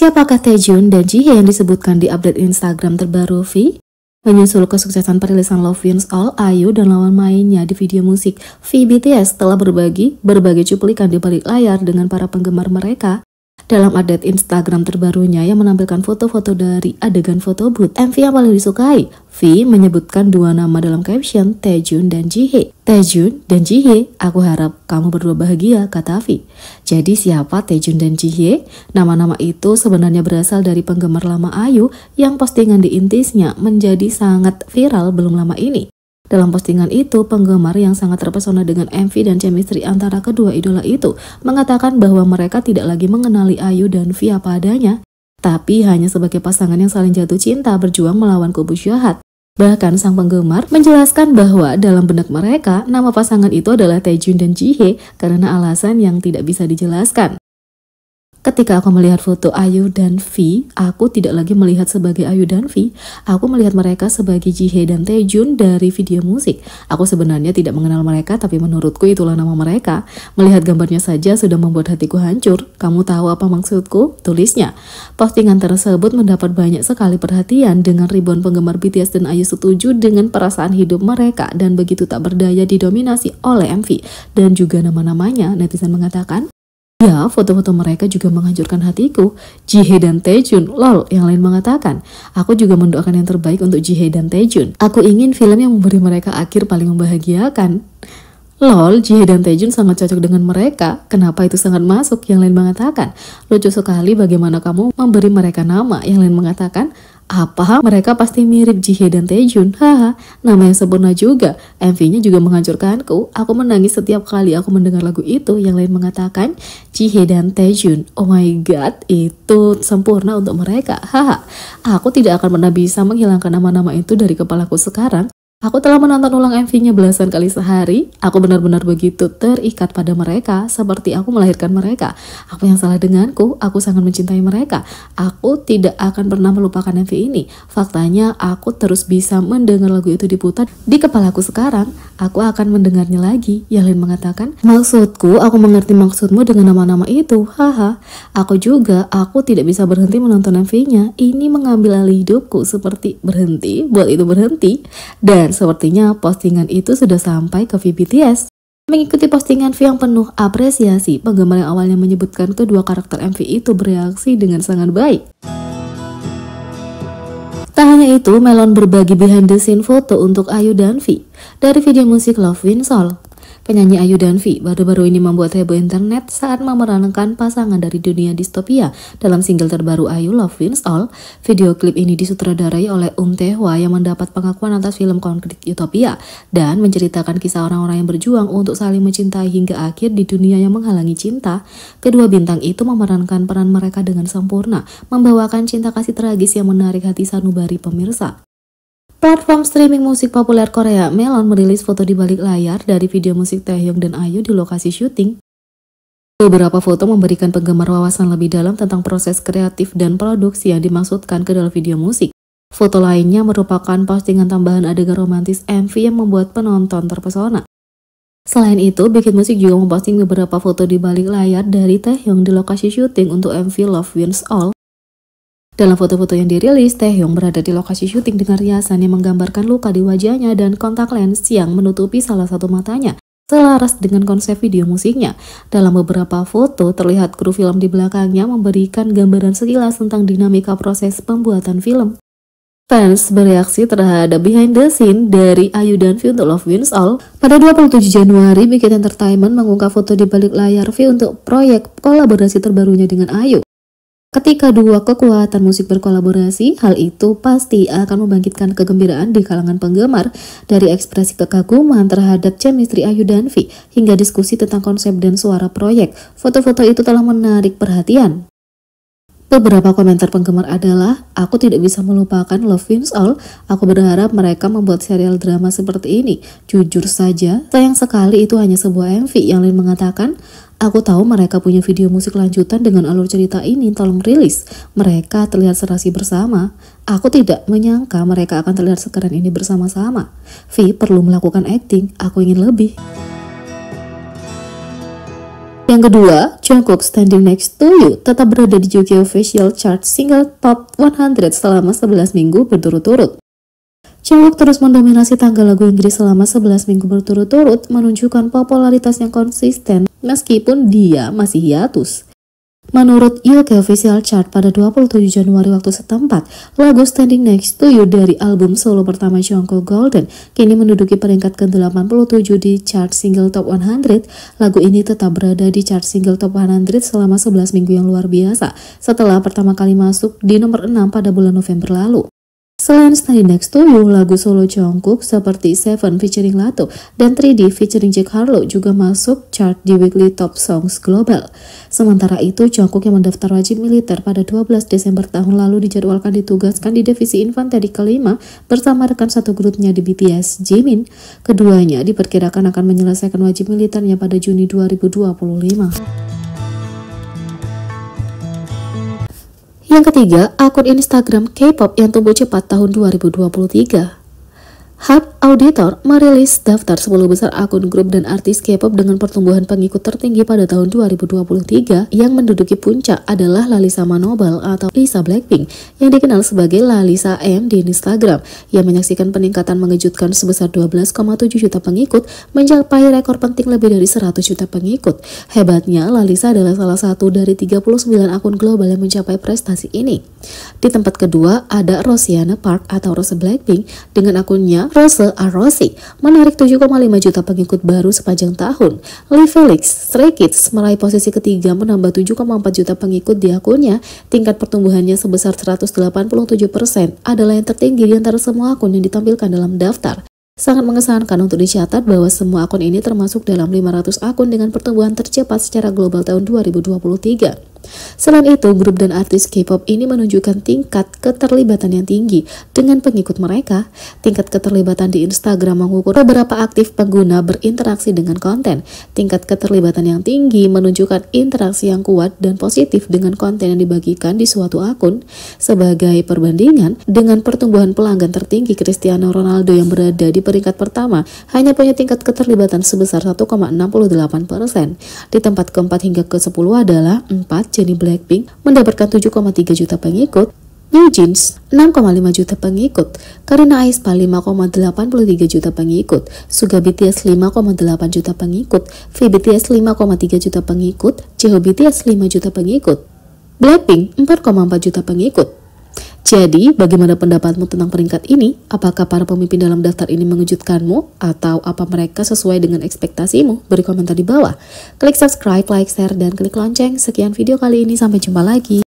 Siapakah Taejoon dan Jihye yang disebutkan di update Instagram terbaru V? Menyusul kesuksesan perilisan Love Wins All, Ayu dan lawan mainnya di video musik V BTS telah berbagi berbagai cuplikan di balik layar dengan para penggemar mereka dalam update Instagram terbarunya yang menampilkan foto-foto dari adegan foto booth MV yang paling disukai. V menyebutkan dua nama dalam caption, Taejun dan Jihee. Taejun dan Jihee, aku harap kamu berdua bahagia, kata V. Jadi siapa Taejun dan Jihee? Nama-nama itu sebenarnya berasal dari penggemar lama Ayu yang postingan di intisnya menjadi sangat viral belum lama ini. Dalam postingan itu, penggemar yang sangat terpesona dengan MV dan chemistry antara kedua idola itu mengatakan bahwa mereka tidak lagi mengenali Ayu dan Via padanya, tapi hanya sebagai pasangan yang saling jatuh cinta berjuang melawan kubu jahat. Bahkan sang penggemar menjelaskan bahwa dalam benak mereka, nama pasangan itu adalah Taejun dan Jihe karena alasan yang tidak bisa dijelaskan. Ketika aku melihat foto Ayu dan V, aku tidak lagi melihat sebagai Ayu dan V. Aku melihat mereka sebagai Jihee dan Taejun dari video musik. Aku sebenarnya tidak mengenal mereka, tapi menurutku itulah nama mereka. Melihat gambarnya saja sudah membuat hatiku hancur. Kamu tahu apa maksudku? Tulisnya. Postingan tersebut mendapat banyak sekali perhatian dengan ribuan penggemar BTS dan Ayu setuju dengan perasaan hidup mereka dan begitu tak berdaya didominasi oleh MV dan juga nama-namanya. Netizen mengatakan, Ya, foto-foto mereka juga menghancurkan hatiku. Jihe dan Taejun, lol, yang lain mengatakan. Aku juga mendoakan yang terbaik untuk Jihe dan Taejun. Aku ingin film yang memberi mereka akhir paling membahagiakan. Lol, Jihe dan Taejun sangat cocok dengan mereka. Kenapa itu sangat masuk? Yang lain mengatakan. Lucu sekali bagaimana kamu memberi mereka nama. Yang lain mengatakan, apa? Mereka pasti mirip Jihye dan Taejun. Haha, nama yang sempurna juga. MV-nya juga menghancurkanku. Aku menangis setiap kali aku mendengar lagu itu. Yang lain mengatakan Jihye dan Taejun. Oh my god, itu sempurna untuk mereka. Haha, aku tidak akan pernah bisa menghilangkan nama-nama itu dari kepalaku sekarang. Aku telah menonton ulang MV-nya belasan kali sehari. Aku benar-benar begitu terikat pada mereka, seperti aku melahirkan mereka. Apa yang salah denganku? Aku sangat mencintai mereka. Aku tidak akan pernah melupakan MV ini. Faktanya, aku terus bisa mendengar lagu itu diputar di kepalaku sekarang. Aku akan mendengarnya lagi. Yalin mengatakan, Maksudku, aku mengerti maksudmu dengan nama-nama itu. Haha. Aku juga, aku tidak bisa berhenti menonton MV-nya. Ini mengambil alih hidupku, seperti berhenti, buat itu berhenti. Dan dan sepertinya postingan itu sudah sampai ke VBTS. Mengikuti postingan V yang penuh apresiasi, penggemar yang awalnya menyebutkan kedua karakter MV itu bereaksi dengan sangat baik. Tak hanya itu, Melon berbagi behind the scene foto untuk Ayu dan V dari video musik Love Win Soul. Penyanyi Ayu Danvi baru-baru ini membuat heboh internet saat memerankan pasangan dari dunia distopia dalam single terbaru Ayu Love Wins All. Video klip ini disutradarai oleh Um Tehwa yang mendapat pengakuan atas film Konkret Utopia dan menceritakan kisah orang-orang yang berjuang untuk saling mencintai hingga akhir di dunia yang menghalangi cinta. Kedua bintang itu memerankan peran mereka dengan sempurna, membawakan cinta kasih tragis yang menarik hati sanubari pemirsa. Platform streaming musik populer Korea Melon merilis foto di balik layar dari video musik Taehyung dan Ayu di lokasi syuting. Beberapa foto memberikan penggemar wawasan lebih dalam tentang proses kreatif dan produksi yang dimaksudkan ke dalam video musik. Foto lainnya merupakan postingan tambahan adegan romantis MV yang membuat penonton terpesona. Selain itu, Bikin Musik juga memposting beberapa foto di balik layar dari Taehyung di lokasi syuting untuk MV Love Wins All dalam foto-foto yang dirilis, Taehyung berada di lokasi syuting dengan riasan yang menggambarkan luka di wajahnya dan kontak lens yang menutupi salah satu matanya, selaras dengan konsep video musiknya. Dalam beberapa foto, terlihat kru film di belakangnya memberikan gambaran sekilas tentang dinamika proses pembuatan film. Fans bereaksi terhadap behind the scene dari Ayu dan View untuk Love Wins All. Pada 27 Januari, Big Entertainment mengungkap foto di balik layar V untuk proyek kolaborasi terbarunya dengan Ayu. Ketika dua kekuatan musik berkolaborasi, hal itu pasti akan membangkitkan kegembiraan di kalangan penggemar dari ekspresi kekaguman terhadap chemistry Ayu dan V hingga diskusi tentang konsep dan suara proyek. Foto-foto itu telah menarik perhatian. Beberapa komentar penggemar adalah, aku tidak bisa melupakan Love Wins All, aku berharap mereka membuat serial drama seperti ini. Jujur saja, sayang sekali itu hanya sebuah MV yang lain mengatakan, Aku tahu mereka punya video musik lanjutan dengan alur cerita ini, tolong rilis. Mereka terlihat serasi bersama. Aku tidak menyangka mereka akan terlihat sekarang ini bersama-sama. V perlu melakukan acting, aku ingin lebih. Yang kedua, Jungkook Standing Next to You tetap berada di Jogja Official Chart Single Top 100 selama 11 minggu berturut-turut. Cowok terus mendominasi tangga lagu Inggris selama 11 minggu berturut-turut, menunjukkan popularitas yang konsisten meskipun dia masih hiatus. Menurut UK Official Chart pada 27 Januari waktu setempat, lagu Standing Next to You dari album solo pertama Jungkook Golden kini menduduki peringkat ke-87 di chart single top 100. Lagu ini tetap berada di chart single top 100 selama 11 minggu yang luar biasa setelah pertama kali masuk di nomor 6 pada bulan November lalu. Selain Stay Next to You, lagu solo Jungkook seperti Seven featuring Lato dan 3D featuring Jack Harlow juga masuk chart di weekly top songs global. Sementara itu, Jungkook yang mendaftar wajib militer pada 12 Desember tahun lalu dijadwalkan ditugaskan di divisi infanteri kelima bersama rekan satu grupnya di BTS, Jimin. Keduanya diperkirakan akan menyelesaikan wajib militernya pada Juni 2025. Yang ketiga, akun Instagram K-pop yang tumbuh cepat tahun 2023. Hub Auditor merilis daftar 10 besar akun grup dan artis K-pop dengan pertumbuhan pengikut tertinggi pada tahun 2023 yang menduduki puncak adalah Lalisa Manobel atau Lisa Blackpink yang dikenal sebagai Lalisa M di Instagram yang menyaksikan peningkatan mengejutkan sebesar 12,7 juta pengikut mencapai rekor penting lebih dari 100 juta pengikut. Hebatnya, Lalisa adalah salah satu dari 39 akun global yang mencapai prestasi ini. Di tempat kedua ada Rosiana Park atau Rose Blackpink dengan akunnya Rose Arrosi menarik 7,5 juta pengikut baru sepanjang tahun. Lee Felix Stray Kids meraih posisi ketiga menambah 7,4 juta pengikut di akunnya. Tingkat pertumbuhannya sebesar 187% persen adalah yang tertinggi di antara semua akun yang ditampilkan dalam daftar. Sangat mengesankan untuk dicatat bahwa semua akun ini termasuk dalam 500 akun dengan pertumbuhan tercepat secara global tahun 2023. Selain itu, grup dan artis K-pop ini menunjukkan tingkat keterlibatan yang tinggi dengan pengikut mereka. Tingkat keterlibatan di Instagram mengukur beberapa aktif pengguna berinteraksi dengan konten. Tingkat keterlibatan yang tinggi menunjukkan interaksi yang kuat dan positif dengan konten yang dibagikan di suatu akun. Sebagai perbandingan, dengan pertumbuhan pelanggan tertinggi Cristiano Ronaldo yang berada di peringkat pertama, hanya punya tingkat keterlibatan sebesar 1,68 Di tempat keempat hingga ke-10 adalah 4, Jennie Blackpink mendapatkan 7,3 juta pengikut, New Jeans 6,5 juta pengikut, Karina Aespa 5,83 juta pengikut, Suga BTS 5,8 juta pengikut, BTS 5,3 juta pengikut, JHO BTS 5 juta pengikut, Blackpink 4,4 juta pengikut. Jadi, bagaimana pendapatmu tentang peringkat ini? Apakah para pemimpin dalam daftar ini mengejutkanmu? Atau apa mereka sesuai dengan ekspektasimu? Beri komentar di bawah. Klik subscribe, like, share, dan klik lonceng. Sekian video kali ini, sampai jumpa lagi.